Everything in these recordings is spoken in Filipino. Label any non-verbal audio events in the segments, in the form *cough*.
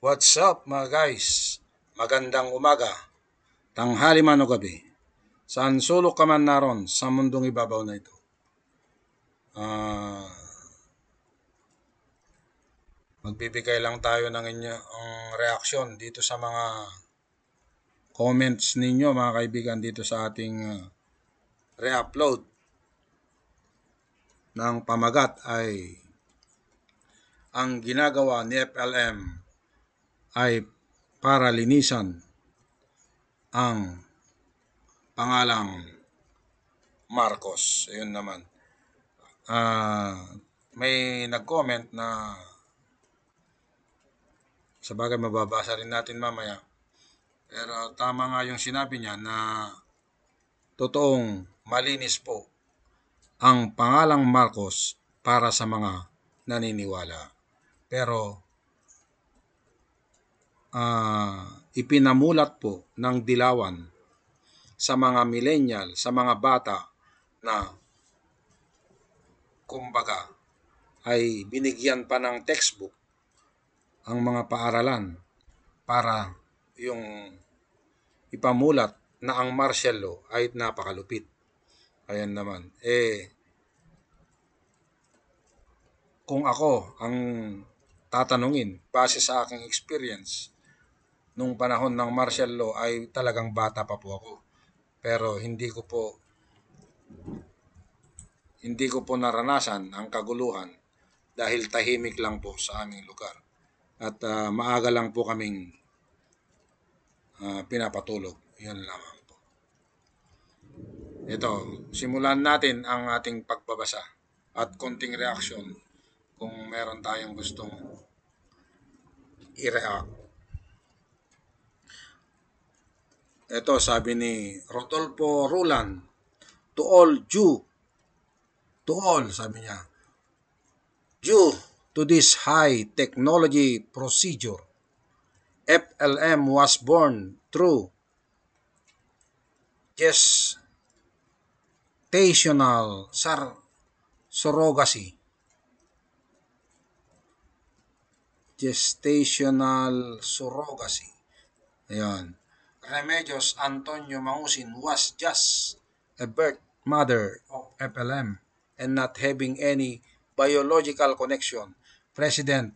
What's up mga guys? Magandang umaga, tanghali man o gabi, saan sulok ka man naron sa mundong ibabaw na ito. Uh, magbibigay lang tayo ng inyong reaksyon dito sa mga comments ninyo mga kaibigan dito sa ating uh, re-upload ng pamagat ay ang ginagawa ni FLM ay para linisan ang pangalang Marcos. Ayun naman. Uh, may nag-comment na sa bagay mababasa rin natin mamaya. Pero tama nga yung sinabi niya na totoong malinis po ang pangalang Marcos para sa mga naniniwala. Pero uh, ipinamulat po ng dilawan sa mga millennial, sa mga bata na kumbaga ay binigyan pa ng textbook ang mga paaralan para yung ipamulat na ang martial law ay napakalupit. Ayan naman. Eh, kung ako ang tatanungin base sa aking experience, nung panahon ng martial law ay talagang bata pa po ako. Pero hindi ko po hindi ko po naranasan ang kaguluhan dahil tahimik lang po sa aming lugar. At uh, maaga lang po kaming uh, pinapatulog. Yan lamang po. Ito, simulan natin ang ating pagbabasa at konting reaksyon kung meron tayong gustong i-react. Ito sabi ni Rodolfo Rulan, to all Jew, to all, sabi niya, Jew to this high technology procedure. FLM was born through gestational sar surrogacy. Gestational surrogacy. Ayan. Remedios Antonio Mausin was just a birth mother of FLM and not having any biological connection, President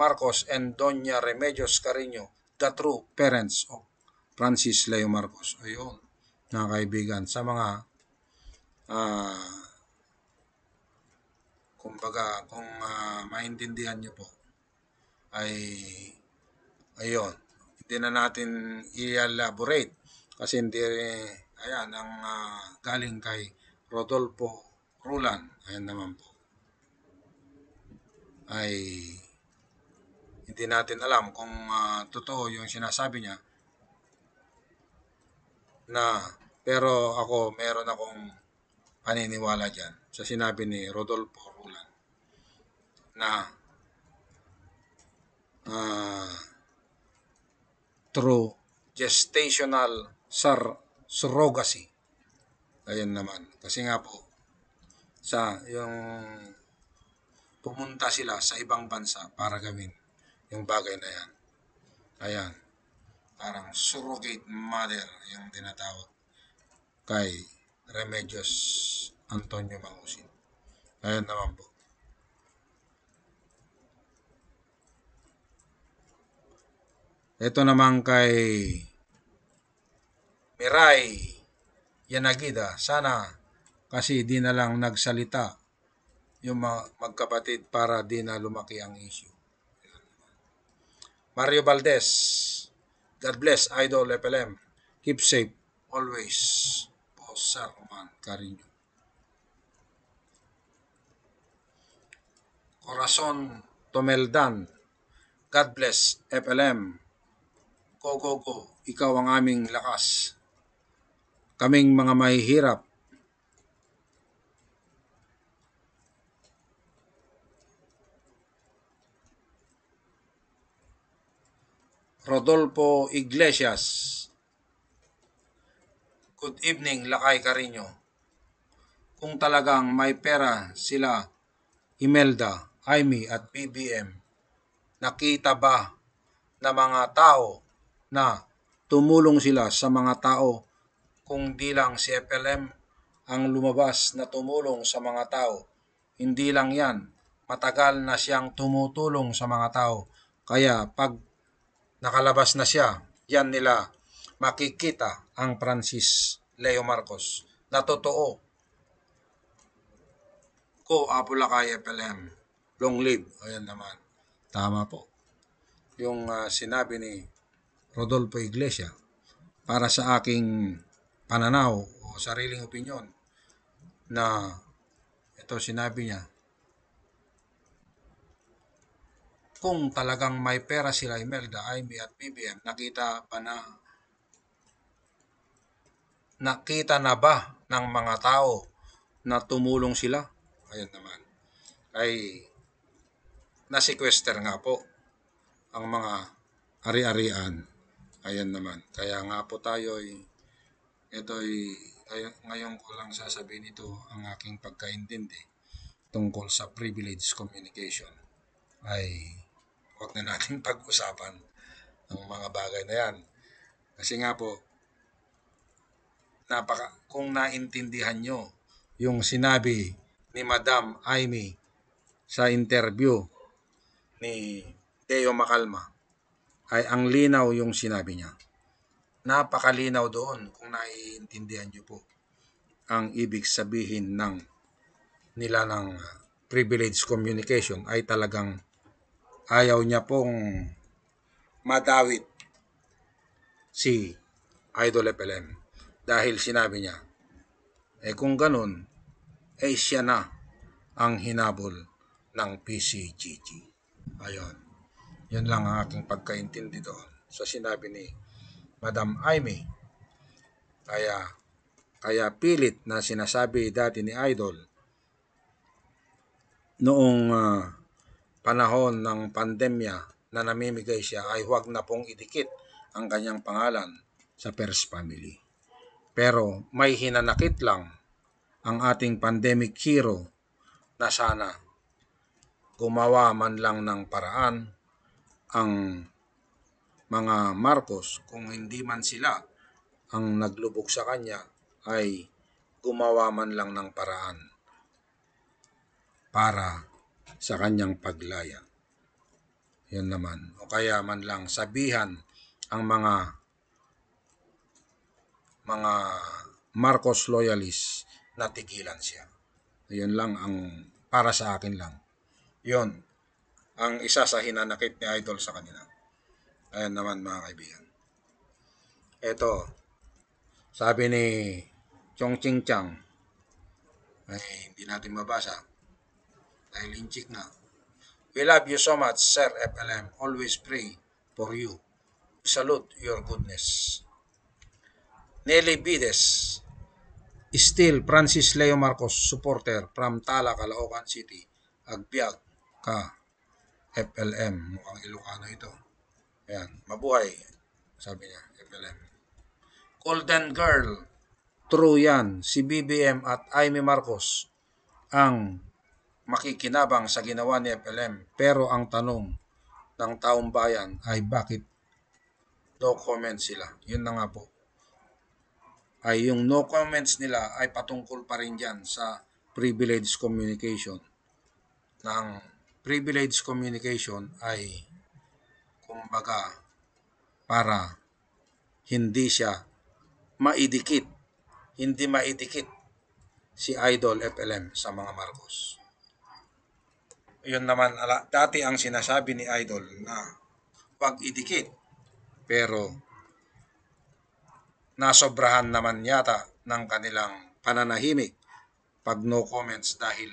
Marcos and Doña Remedios Carino, the true parents of Francis Leo Marcos. Ayun, mga kaibigan, sa mga uh, kumbaga, kung uh, maintindihan nyo po, ay ayun, hindi na natin i-elaborate kasi hindi, eh, ayan, ang uh, galing kay Rodolfo Rulan, ayan naman po, ay hindi natin alam kung uh, totoo yung sinasabi niya na pero ako meron akong paniniwala dyan sa sinabi ni Rodolfo Rulan na uh, through gestational sur surrogacy. Ayan naman. Kasi nga po, sa yung pumunta sila sa ibang bansa para gawin yung bagay na yan. Ayan. Parang surrogate mother yung tinatawag kay Remedios Antonio Mangusin. Ayan naman po. Ito naman kay Mirai Yanagida. Sana kasi di na lang nagsalita yung magkapatid para di na lumaki ang issue. Mario Valdez. God bless Idol FLM. Keep safe always. Po Sir Roman Carino. Corazon Tomeldan. God bless FLM. Go, go, go. Ikaw ang aming lakas. Kaming mga mahihirap. Rodolfo Iglesias. Good evening, Lakay Carino. Kung talagang may pera sila, Imelda, Jaime at PBM, nakita ba na mga tao na tumulong sila sa mga tao kung di lang si FLM ang lumabas na tumulong sa mga tao. Hindi lang yan, matagal na siyang tumutulong sa mga tao. Kaya pag nakalabas na siya, yan nila makikita ang Francis Leo Marcos na totoo. Ko Apulakay FLM, long live. Ayan naman. Tama po. Yung uh, sinabi ni Rodolfo Iglesia para sa aking pananaw o sariling opinyon na ito sinabi niya kung talagang may pera sila Imelda, Amy e at BBM nakita pa na nakita na ba ng mga tao na tumulong sila ayun naman ay nasequester nga po ang mga ari-arian Ayan naman. Kaya nga po tayo ay ito ay ngayon ko lang sasabihin ito ang aking pagkaintindi tungkol sa privilege communication ay huwag na nating *laughs* pag-usapan ang mga bagay na yan. Kasi nga po, napaka, kung naintindihan nyo yung sinabi ni Madam Amy sa interview ni Deo Makalma, ay ang linaw yung sinabi niya. Napakalinaw doon kung naiintindihan niyo po ang ibig sabihin ng nila ng privilege communication ay talagang ayaw niya pong madawit si Idol FLM dahil sinabi niya eh kung ganun eh siya na ang hinabol ng PCGG. Ayon. Yan lang ang aking pagkaintindi doon sa sinabi ni Madam Aimee. Kaya, kaya pilit na sinasabi dati ni Idol noong uh, panahon ng pandemya na namimigay siya ay huwag na pong idikit ang kanyang pangalan sa Pers Family. Pero may hinanakit lang ang ating pandemic hero na sana gumawa man lang ng paraan ang mga Marcos kung hindi man sila ang naglubog sa kanya ay gumawa man lang ng paraan para sa kanyang paglaya. Yan naman. O kaya man lang sabihan ang mga mga Marcos loyalists na tigilan siya. Yan lang ang para sa akin lang. Yon, ang isa sa hinanakit ni Idol sa kanila. Ayan naman mga kaibigan. Ito, sabi ni Chong Ching Chang, ay hindi natin mabasa dahil inchik na. We love you so much, Sir FLM. Always pray for you. Salute your goodness. Nelly Bides, still Francis Leo Marcos supporter from Tala, Caloocan City, Agbiag, ka FLM. Mukhang Ilocano ito. Ayan. Mabuhay. Sabi niya. FLM. Golden Girl. True yan. Si BBM at Aimee Marcos ang makikinabang sa ginawa ni FLM. Pero ang tanong ng taong bayan ay bakit no comment sila. Yun na nga po. Ay yung no comments nila ay patungkol pa rin dyan sa privilege communication ng privilege communication ay kumbaga para hindi siya maidikit, hindi maidikit si Idol FLM sa mga Marcos. Yun naman, ala, dati ang sinasabi ni Idol na wag idikit, pero nasobrahan naman yata ng kanilang pananahimik pag no comments dahil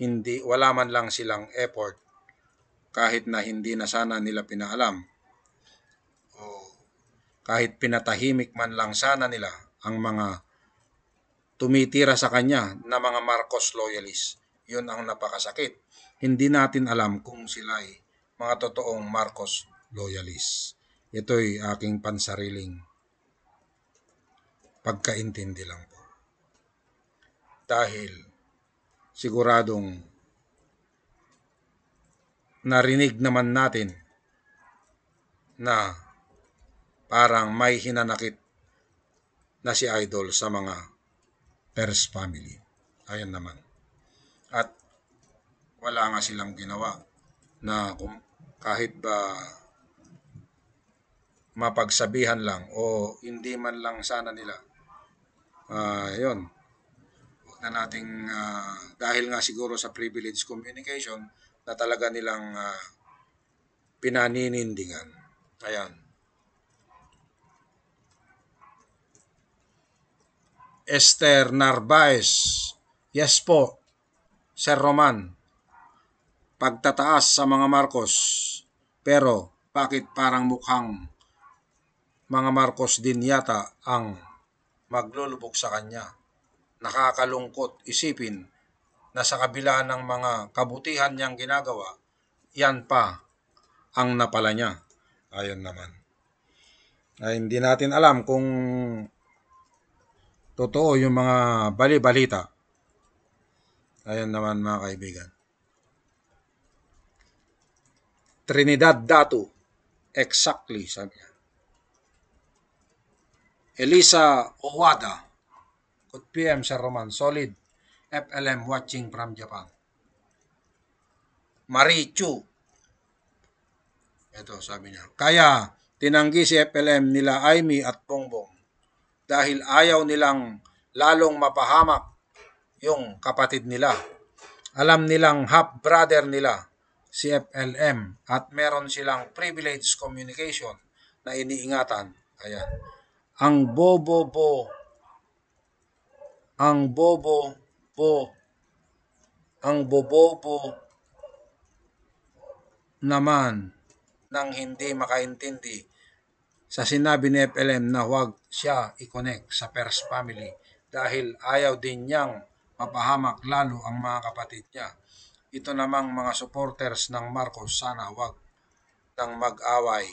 hindi, wala man lang silang effort kahit na hindi na sana nila pinaalam o kahit pinatahimik man lang sana nila ang mga tumitira sa kanya na mga Marcos loyalists. Yun ang napakasakit. Hindi natin alam kung sila ay mga totoong Marcos loyalists. Ito'y aking pansariling pagkaintindi lang po. Dahil siguradong narinig naman natin na parang may hinanakit na si Idol sa mga Perez family. Ayan naman. At wala nga silang ginawa na kung kahit ba mapagsabihan lang o hindi man lang sana nila. Uh, na nating uh, dahil nga siguro sa privilege communication na talaga nilang uh, pinaninindigan. Ayan. Esther Narvaez. Yes po, Sir Roman. Pagtataas sa mga Marcos. Pero bakit parang mukhang mga Marcos din yata ang maglulubog sa kanya? Nakakalungkot isipin na sa kabila ng mga kabutihan niyang ginagawa, yan pa ang napala niya. Ayon naman. Ay, hindi natin alam kung totoo yung mga bali-balita. Ayan naman mga kaibigan. Trinidad Datu. Exactly, sabi niya. Elisa Owada. Good PM, Sir Roman. Solid. FLM watching from Japan. Marie Chu. Ito, sabi niya. Kaya, tinanggi si FLM nila Aimee at Bongbong dahil ayaw nilang lalong mapahamak yung kapatid nila. Alam nilang half-brother nila, si FLM, at meron silang privilege communication na iniingatan. Ayan. Ang bobo-bo ang bobo po ang bobobo naman nang hindi makaintindi sa sinabi ni FLM na huwag siya i-connect sa Pers family dahil ayaw din niyang mapahamak lalo ang mga kapatid niya. Ito namang mga supporters ng Marcos sana huwag nang mag-away.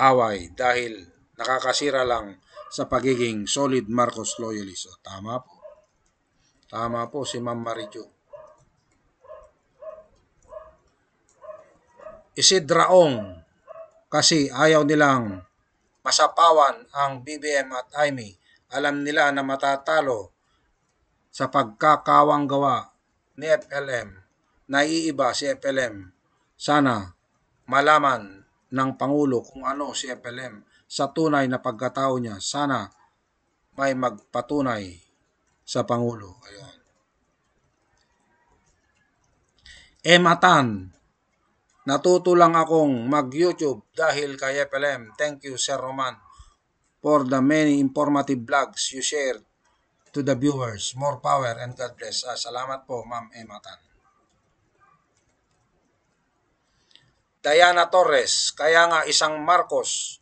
Away dahil nakakasira lang sa pagiging solid Marcos loyalist. O, tama po. Tama po si Ma'am Marijo. isidraong kasi ayaw nilang masapawan ang BBM at IME. Alam nila na matatalo sa pagkakawang gawa ni FLM. Naiiba si FLM. Sana malaman ng Pangulo kung ano si FLM sa tunay na pagkatao niya. Sana may magpatunay sa Pangulo. Ayun. Ematan, natuto lang akong mag-YouTube dahil kay FLM. Thank you, Sir Roman, for the many informative vlogs you shared to the viewers. More power and God bless. Ah, salamat po, Ma'am Ematan. Diana Torres, kaya nga isang Marcos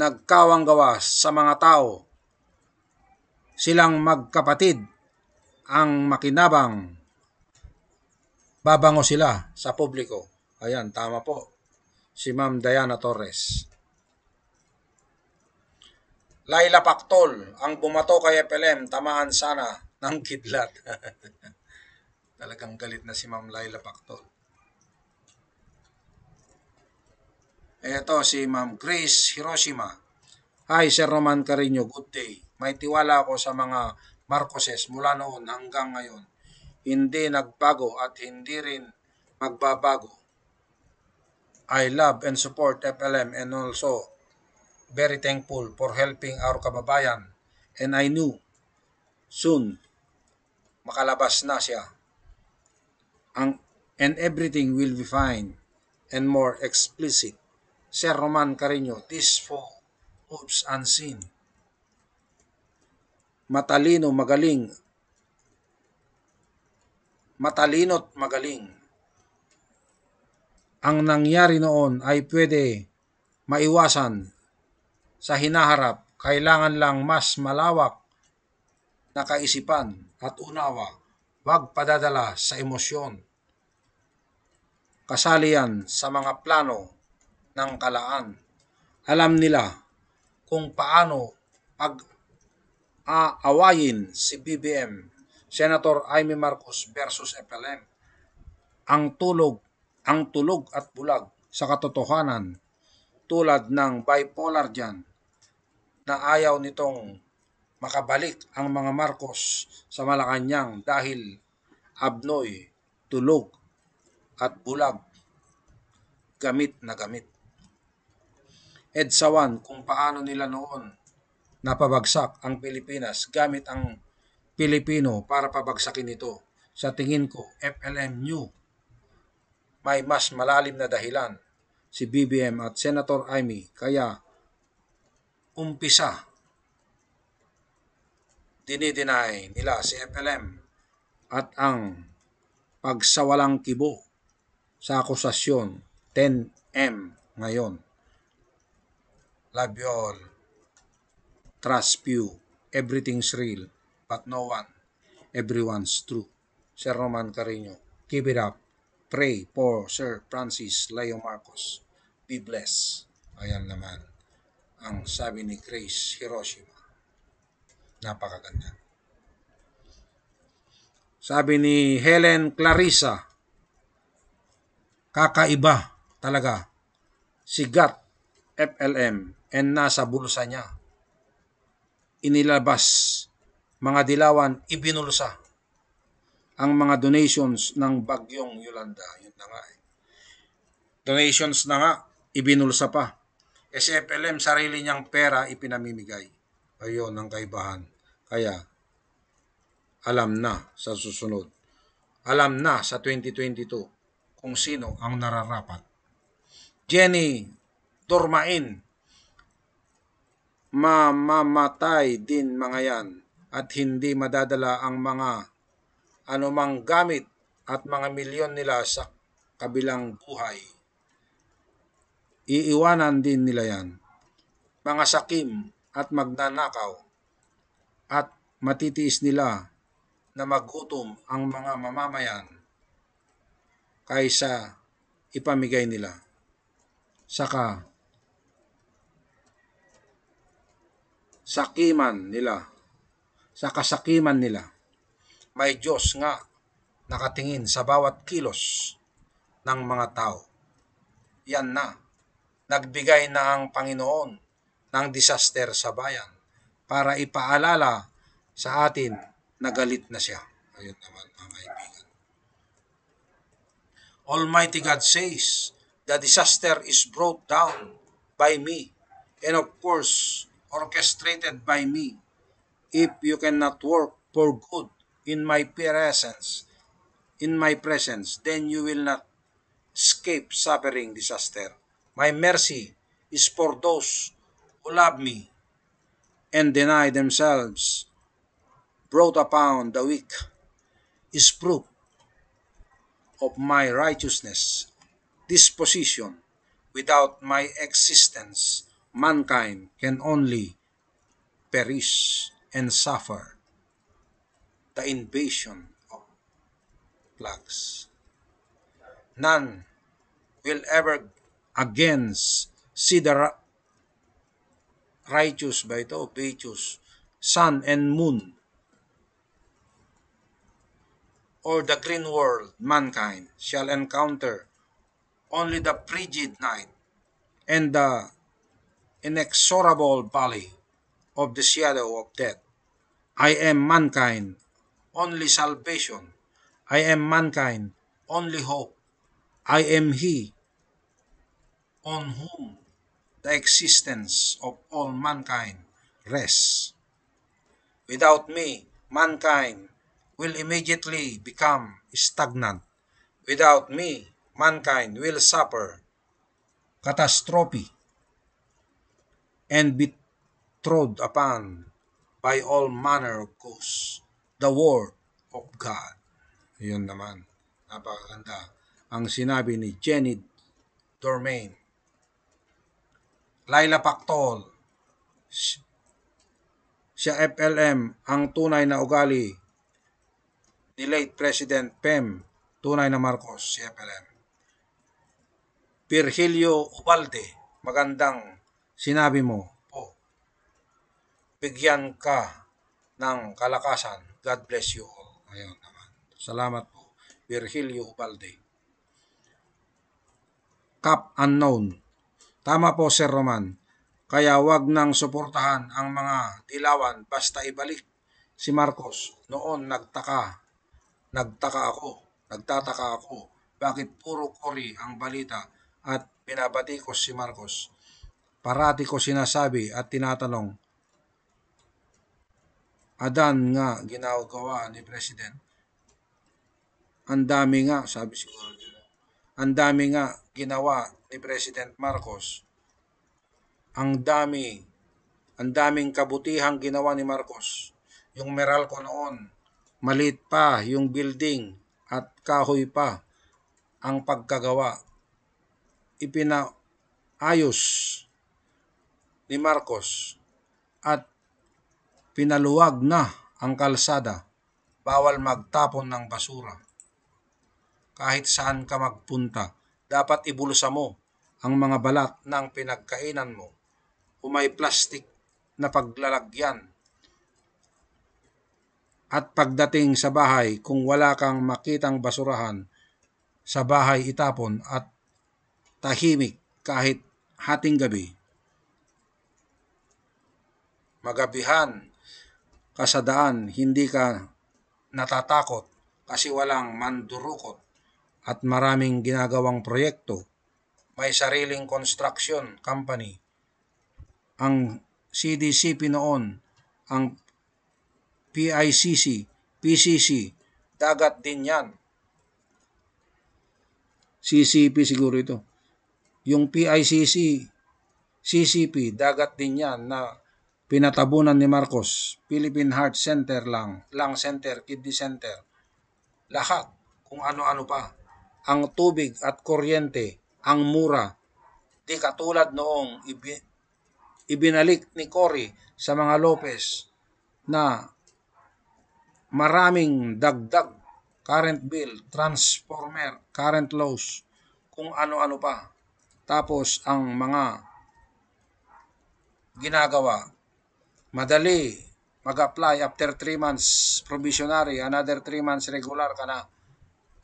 nagkawang gawas sa mga tao. Silang magkapatid ang makinabang. Babango sila sa publiko. Ayan, tama po. Si Ma'am Diana Torres. Laila Paktol, ang bumato kay FLM, tamaan sana ng kidlat. *laughs* Talagang galit na si Ma'am Laila Paktol. Ito si Ma'am Grace Hiroshima. Hi, Sir Roman Carino. Good day. May tiwala ako sa mga Marcoses mula noon hanggang ngayon. Hindi nagbago at hindi rin magbabago. I love and support FLM and also very thankful for helping our kababayan and I knew soon makalabas na siya. Ang, and everything will be fine and more explicit. Sir Roman Carino, this for moves unseen. Matalino, magaling. Matalino at magaling. Ang nangyari noon ay pwede maiwasan sa hinaharap. Kailangan lang mas malawak na kaisipan at unawa, wag padadala sa emosyon. Kasali yan sa mga plano ng kalaan. Alam nila kung paano pag-aawayin si BBM, Senator Aimee Marcos versus FLM. Ang tulog, ang tulog at bulag sa katotohanan tulad ng bipolar dyan na ayaw nitong makabalik ang mga Marcos sa Malacanang dahil abnoy, tulog at bulag gamit na gamit. EDSA-1 kung paano nila noon napabagsak ang Pilipinas gamit ang Pilipino para pabagsakin ito. Sa tingin ko, FLM New may mas malalim na dahilan si BBM at Senator Amy kaya umpisa dinideny nila si FLM at ang pagsawalang kibo sa akusasyon 10M ngayon. Labion, trust few, everything's real, but no one, everyone's true. Sir Roman Carino, keep it up. Pray for Sir Francis Leo Marcos. Be blessed. Ayan naman ang sabi ni Grace Hiroshima. Napakaganda. Sabi ni Helen Clarissa, kakaiba talaga si Gat FLM and nasa bulsa niya. Inilabas mga dilawan, ibinulsa ang mga donations ng bagyong Yolanda. Yun na nga. Eh. Donations na nga, ibinulsa pa. SFLM, sarili niyang pera ipinamimigay. Ayun ang kaibahan. Kaya, alam na sa susunod. Alam na sa 2022 kung sino ang nararapat. Jenny Dormain mamamatay din mga yan at hindi madadala ang mga anumang gamit at mga milyon nila sa kabilang buhay. Iiwanan din nila yan. Mga sakim at magnanakaw at matitiis nila na magutom ang mga mamamayan kaysa ipamigay nila. Saka sakiman nila, sa kasakiman nila. May Diyos nga nakatingin sa bawat kilos ng mga tao. Yan na, nagbigay na ang Panginoon ng disaster sa bayan para ipaalala sa atin nagalit na siya. Ayun naman, mga kaibigan. Almighty God says, the disaster is brought down by me. And of course, orchestrated by me. If you cannot work for good in my presence, in my presence, then you will not escape suffering disaster. My mercy is for those who love me and deny themselves, brought upon the weak, is proof of my righteousness. Disposition without my existence, mankind can only perish and suffer the invasion of plagues. None will ever again see the righteous by ito, virtuous, sun and moon, or the green world, mankind, shall encounter only the frigid night and the inexorable valley of the shadow of death. I am mankind, only salvation. I am mankind, only hope. I am He on whom the existence of all mankind rests. Without me, mankind will immediately become stagnant. Without me, mankind will suffer catastrophe and trod upon by all manner of cause the word of God. Yun naman. Napakaganda. Ang sinabi ni Jenny Dormain. Laila Pactol. Siya FLM, ang tunay na ugali ni late President Pem, tunay na Marcos, si FLM. Virgilio Ubalde, magandang sinabi mo po, oh, bigyan ka ng kalakasan. God bless you all. Ayun naman. Salamat po. Virgilio Ubalde. Cup Unknown. Tama po Sir Roman. Kaya wag nang suportahan ang mga dilawan basta ibalik si Marcos. Noon nagtaka. Nagtaka ako. Nagtataka ako. Bakit puro kori ang balita at pinabati ko si Marcos. Parati ko sinasabi at tinatanong. Adan nga ginagawa ni President. Ang dami nga, sabi siguro dito. Ang dami nga ginawa ni President Marcos. Ang dami, ang daming kabutihang ginawa ni Marcos. Yung Meralco noon, malit pa yung building at kahoy pa ang pagkagawa. Ipinaayos ni Marcos at pinaluwag na ang kalsada. Bawal magtapon ng basura. Kahit saan ka magpunta, dapat ibulsa mo ang mga balat ng pinagkainan mo. o may plastik na paglalagyan at pagdating sa bahay, kung wala kang makitang basurahan, sa bahay itapon at tahimik kahit hating gabi magabihan kasadaan hindi ka natatakot kasi walang mandurukot at maraming ginagawang proyekto. May sariling construction company. Ang CDC noon, ang PICC, PCC, dagat din yan. CCP siguro ito. Yung PICC, CCP, dagat din yan na pinatabunan ni Marcos, Philippine Heart Center lang, Lung Center, Kidney Center, lahat, kung ano-ano pa. Ang tubig at kuryente, ang mura, di katulad noong ibinalik ni Cory sa mga Lopez na maraming dagdag current bill, transformer, current loss, kung ano-ano pa. Tapos ang mga ginagawa madali mag-apply after 3 months probationary, another 3 months regular ka na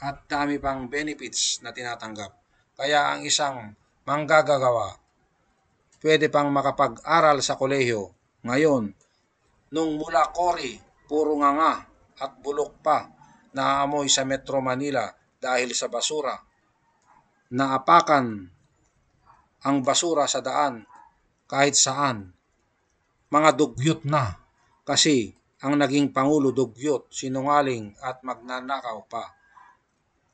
at dami pang benefits na tinatanggap. Kaya ang isang manggagawa pwede pang makapag-aral sa kolehiyo ngayon nung mula kori, puro nga nga at bulok pa naaamoy sa Metro Manila dahil sa basura. Naapakan ang basura sa daan kahit saan mga dugyot na kasi ang naging Pangulo dugyot, sinungaling at magnanakaw pa.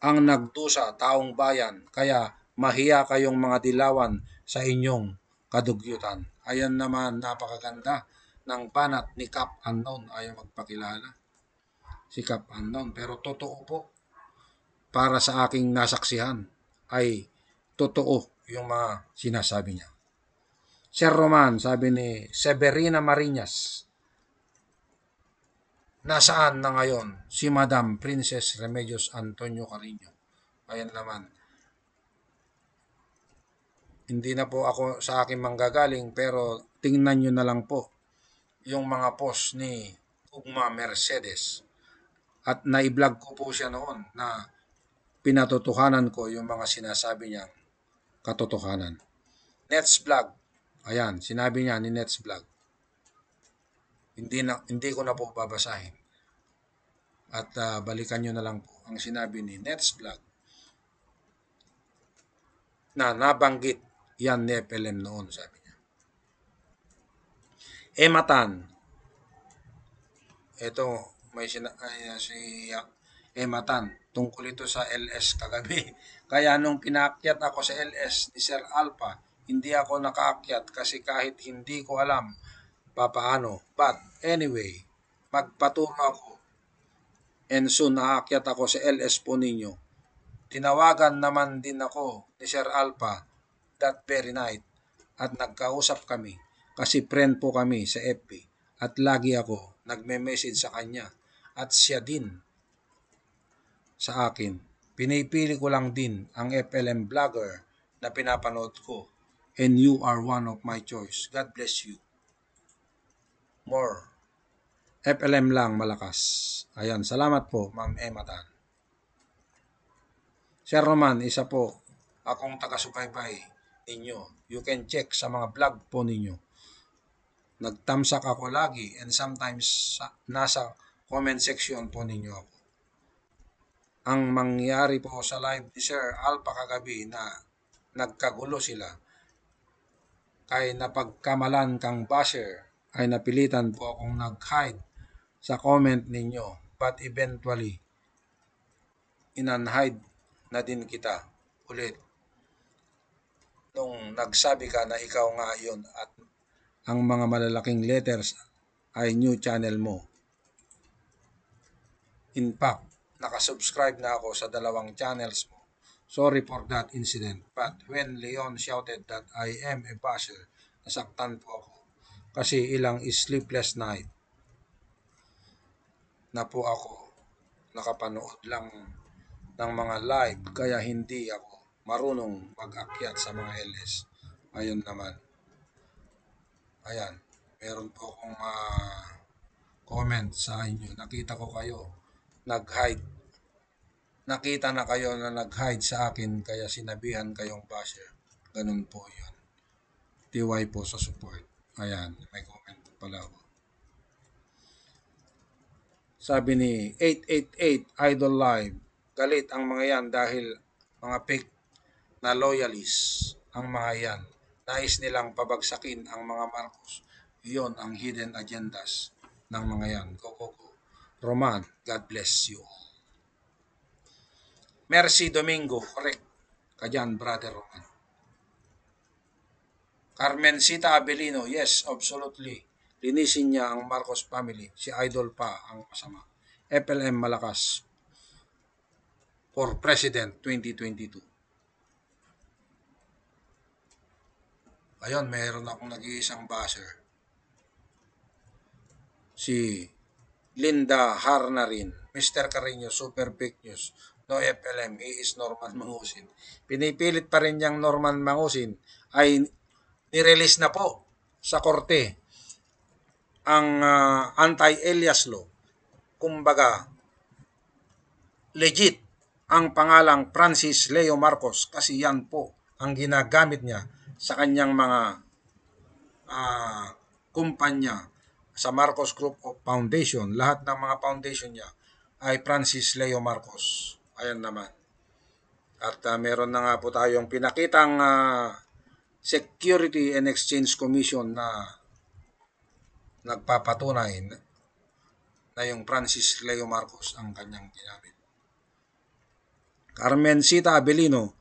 Ang nagdusa taong bayan, kaya mahiya kayong mga dilawan sa inyong kadugyutan. Ayan naman napakaganda ng panat ni Cap Unknown ayaw magpakilala. Si Cap Unknown. Pero totoo po, para sa aking nasaksihan ay totoo yung mga sinasabi niya. Sir Roman, sabi ni Severina Marinas. Nasaan na ngayon si Madam Princess Remedios Antonio Carino? Ayan naman. Hindi na po ako sa akin manggagaling pero tingnan nyo na lang po yung mga post ni Ugma Mercedes. At naiblog ko po siya noon na pinatotohanan ko yung mga sinasabi niya katotohanan. Next vlog, Ayan, sinabi niya ni Nets Vlog. Hindi, na, hindi ko na po babasahin. At uh, balikan nyo na lang po ang sinabi ni Nets Vlog na nabanggit yan ni FLM noon, sabi niya. Ematan. Ito, may sina- ay, ah, si Ematan. Tungkol ito sa LS kagabi. *laughs* Kaya nung pinaakyat ako sa LS ni Sir Alpha, hindi ako nakaakyat kasi kahit hindi ko alam papaano. But anyway, magpaturo ako. And soon nakaakyat ako sa LS po ninyo. Tinawagan naman din ako ni Sir Alpha that very night at nagkausap kami kasi friend po kami sa FB at lagi ako nagme-message sa kanya at siya din sa akin. Pinipili ko lang din ang FLM vlogger na pinapanood ko and you are one of my choice. God bless you. More. FLM lang malakas. Ayan, salamat po, Ma'am Ematan. Sir Roman, isa po, akong taga-subaybay ninyo. You can check sa mga vlog po ninyo. Nagtamsak ako lagi and sometimes nasa comment section po ninyo ako. Ang mangyari po sa live ni Sir Alpha kagabi na nagkagulo sila ay napagkamalan kang basher ay napilitan po akong nag-hide sa comment ninyo but eventually inunhide na din kita ulit nung nagsabi ka na ikaw nga yon at ang mga malalaking letters ay new channel mo. In fact, nakasubscribe na ako sa dalawang channels mo Sorry for that incident. But when Leon shouted that I am a basher, nasaktan po ako. Kasi ilang sleepless night na po ako nakapanood lang ng mga live kaya hindi ako marunong mag-akyat sa mga LS. Ayun naman. Ayan. Meron po akong uh, comment sa inyo. Nakita ko kayo nag-hike nakita na kayo na nag-hide sa akin kaya sinabihan kayong basher. Ganun po yun. TY po sa support. Ayan, may comment pala ako. Sabi ni 888 Idol Live, galit ang mga yan dahil mga fake na loyalists ang mga yan. Nais nilang pabagsakin ang mga Marcos. Iyon ang hidden agendas ng mga yan. Go, go, go. Roman, God bless you all. Mercy Domingo, correct. Kajan, Brother Roman. Sita Abelino, yes, absolutely. Linisin niya ang Marcos family. Si Idol pa ang kasama. FLM Malakas for President 2022. Ayun, mayroon akong nag-iisang buzzer. Si Linda Harnarin, Mr. Carino, Super Big News, no FLM, he is Norman Mangusin. Pinipilit pa rin niyang Norman Mangusin ay nirelease na po sa korte ang uh, anti-alias law. Kumbaga, legit ang pangalang Francis Leo Marcos kasi yan po ang ginagamit niya sa kanyang mga uh, kumpanya sa Marcos Group of Foundation. Lahat ng mga foundation niya ay Francis Leo Marcos. Ayan naman. At uh, meron na nga po tayong pinakitang uh, Security and Exchange Commission na nagpapatunay na, yung Francis Leo Marcos ang kanyang ginamit. Carmen Sita Abelino,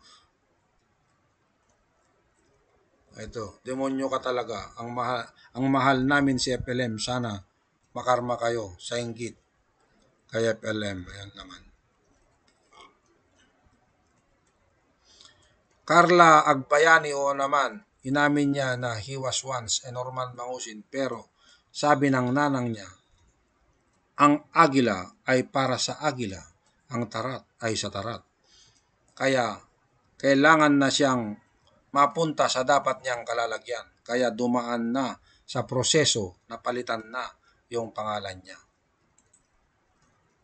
Ito, demonyo ka talaga. Ang mahal, ang mahal namin si FLM. Sana makarma kayo sa inggit kay FLM. Ayan naman. Carla Agpayani o naman, inamin niya na he was once a normal Mangusin pero sabi ng nanang niya, ang agila ay para sa agila, ang tarat ay sa tarat. Kaya kailangan na siyang mapunta sa dapat niyang kalalagyan. Kaya dumaan na sa proseso na palitan na yung pangalan niya.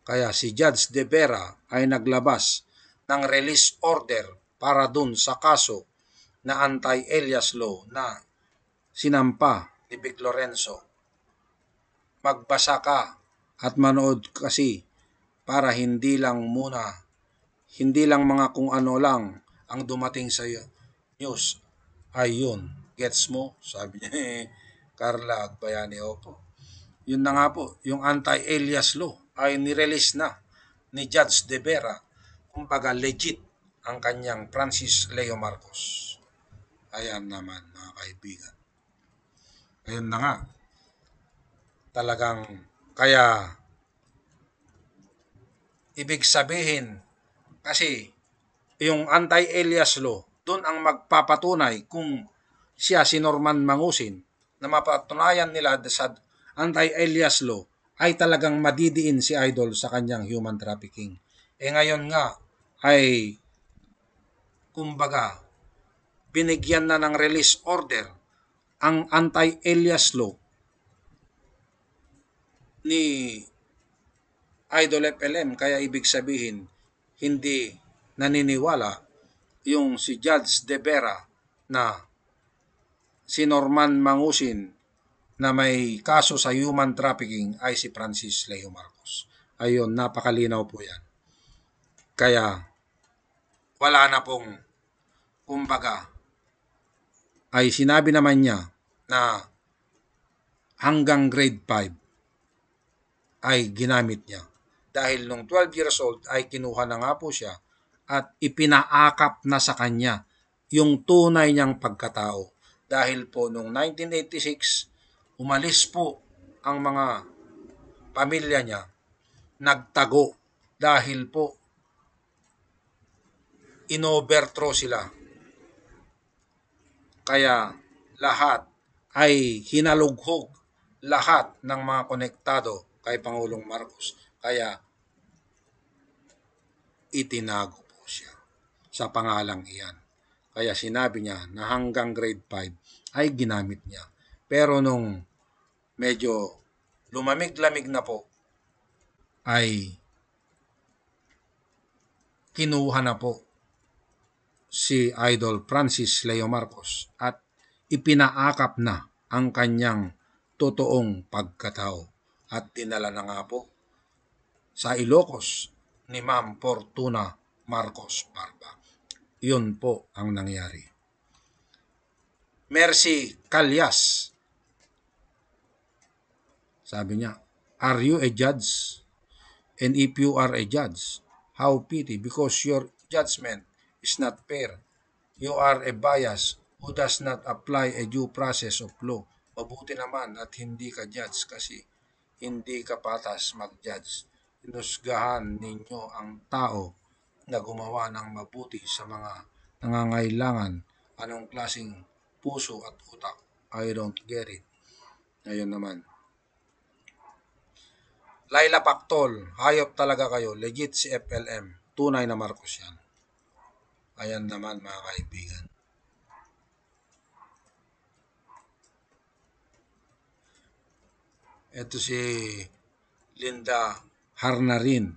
Kaya si Judge De Vera ay naglabas ng release order para dun sa kaso na anti-Elias law na sinampa ni Vic Lorenzo. Magbasa ka at manood kasi para hindi lang muna, hindi lang mga kung ano lang ang dumating sa iyo. News, ayun, gets mo? Sabi niya *laughs* eh, Carla Agbayani, opo. Yun na nga po, yung anti elias law ay nirelease na ni Judge De Vera. Kumbaga legit ang kanyang Francis Leo Marcos. Ayan naman mga kaibigan. Ayun na nga. Talagang kaya ibig sabihin kasi yung anti-alias law doon ang magpapatunay kung siya si Norman Mangusin na mapatunayan nila sa anti-alias law ay talagang madidiin si Idol sa kanyang human trafficking. E ngayon nga ay kumbaga, binigyan na ng release order ang anti-alias law ni Idol FLM. Kaya ibig sabihin, hindi naniniwala yung si Judge De Vera na si Norman Mangusin na may kaso sa human trafficking ay si Francis Leo Marcos. Ayun, napakalinaw po yan. Kaya, wala na pong kumbaga, ay sinabi naman niya na hanggang grade 5 ay ginamit niya. Dahil nung 12 years old ay kinuha na nga po siya at ipinaakap na sa kanya yung tunay niyang pagkatao. Dahil po nung 1986, umalis po ang mga pamilya niya, nagtago dahil po inoverthrow sila kaya lahat ay hinalughog lahat ng mga konektado kay Pangulong Marcos. Kaya itinago po siya sa pangalang iyan. Kaya sinabi niya na hanggang grade 5 ay ginamit niya. Pero nung medyo lumamig-lamig na po ay kinuha na po si Idol Francis Leo Marcos at ipinaakap na ang kanyang totoong pagkatao at dinala na nga po sa Ilocos ni Ma'am Fortuna Marcos Barba. Yun po ang nangyari. Mercy Calyas. Sabi niya, Are you a judge? And if you are a judge, how pity because your judgment is not fair. You are a bias who does not apply a due process of law. Mabuti naman at hindi ka judge kasi hindi ka patas mag-judge. Inusgahan ninyo ang tao na gumawa ng mabuti sa mga nangangailangan anong klasing puso at utak. I don't get it. Ngayon naman. Laila Paktol, hayop talaga kayo. Legit si FLM. Tunay na Marcos yan. Ayan naman mga kaibigan. Ito si Linda Harnarin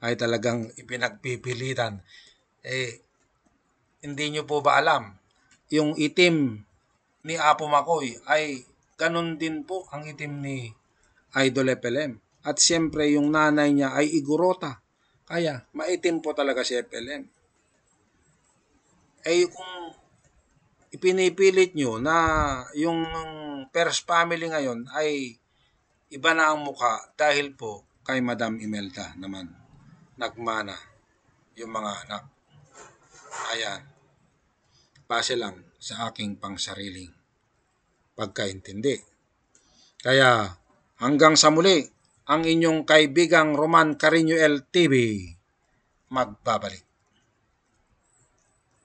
ay talagang ipinagpipilitan. Eh, hindi nyo po ba alam, yung itim ni Apo Makoy ay ganun din po ang itim ni Idol FLM. At siyempre yung nanay niya ay igurota. Kaya maitim po talaga si FLM ay eh, kung ipinipilit nyo na yung first family ngayon ay iba na ang mukha dahil po kay Madam Imelda naman nagmana yung mga anak. Ayan. Base lang sa aking pangsariling pagkaintindi. Kaya hanggang sa muli, ang inyong kaibigang Roman Carino LTV magbabalik.